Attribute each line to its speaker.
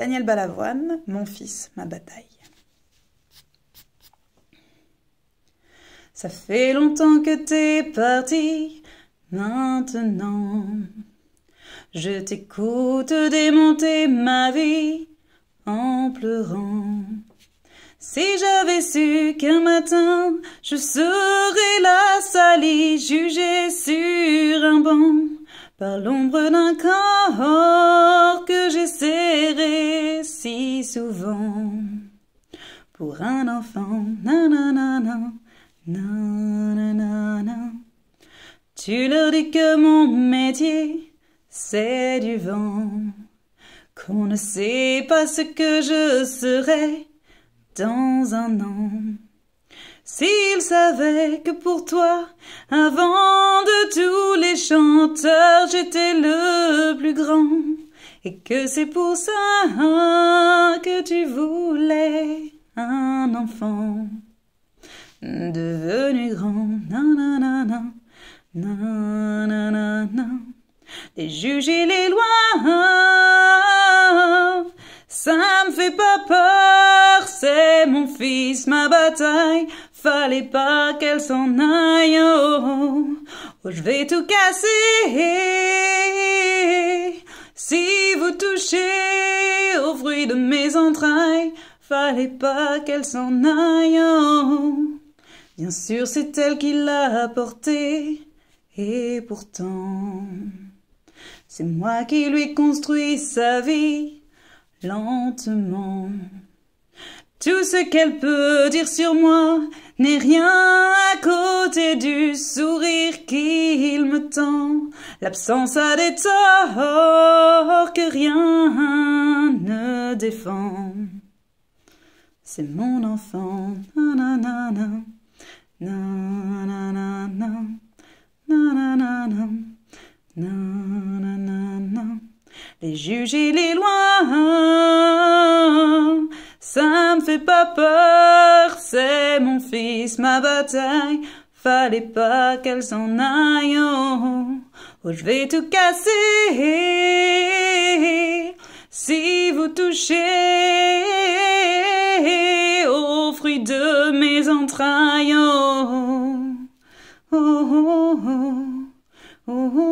Speaker 1: Daniel Balavoine, Mon fils, ma bataille. Ça fait longtemps que t'es parti, maintenant. Je t'écoute démonter ma vie en pleurant. Si j'avais su qu'un matin je serais la salie jugée sur un banc par l'ombre d'un corps si souvent pour un enfant. Nanana, nanana. Tu leur dis que mon métier, c'est du vent, qu'on ne sait pas ce que je serai dans un an. S'ils savaient que pour toi, avant de tous les chanteurs, j'étais le plus grand et que c'est pour ça hein, que tu voulais un enfant devenu grand. Nanana, nanana, des juges et les lois, ça me fait pas peur, c'est mon fils, ma bataille, fallait pas qu'elle s'en aille, oh je vais tout casser. Si toucher au fruit de mes entrailles, fallait pas qu'elle s'en aille. Bien sûr, c'est elle qui l'a apporté, et pourtant, c'est moi qui lui construis sa vie lentement. Tout ce qu'elle peut dire sur moi n'est rien à côté du sourire qui temps, l'absence a des torts que rien ne défend. C'est mon enfant. Nanana, nanana, nanana, les juges et les lois, ça me fait pas peur, c'est mon fils, ma bataille, Fallait pas qu'elle s'en aille. Oh, je vais tout casser. Si vous touchez aux fruits de mes entrailles. oh, oh, oh, oh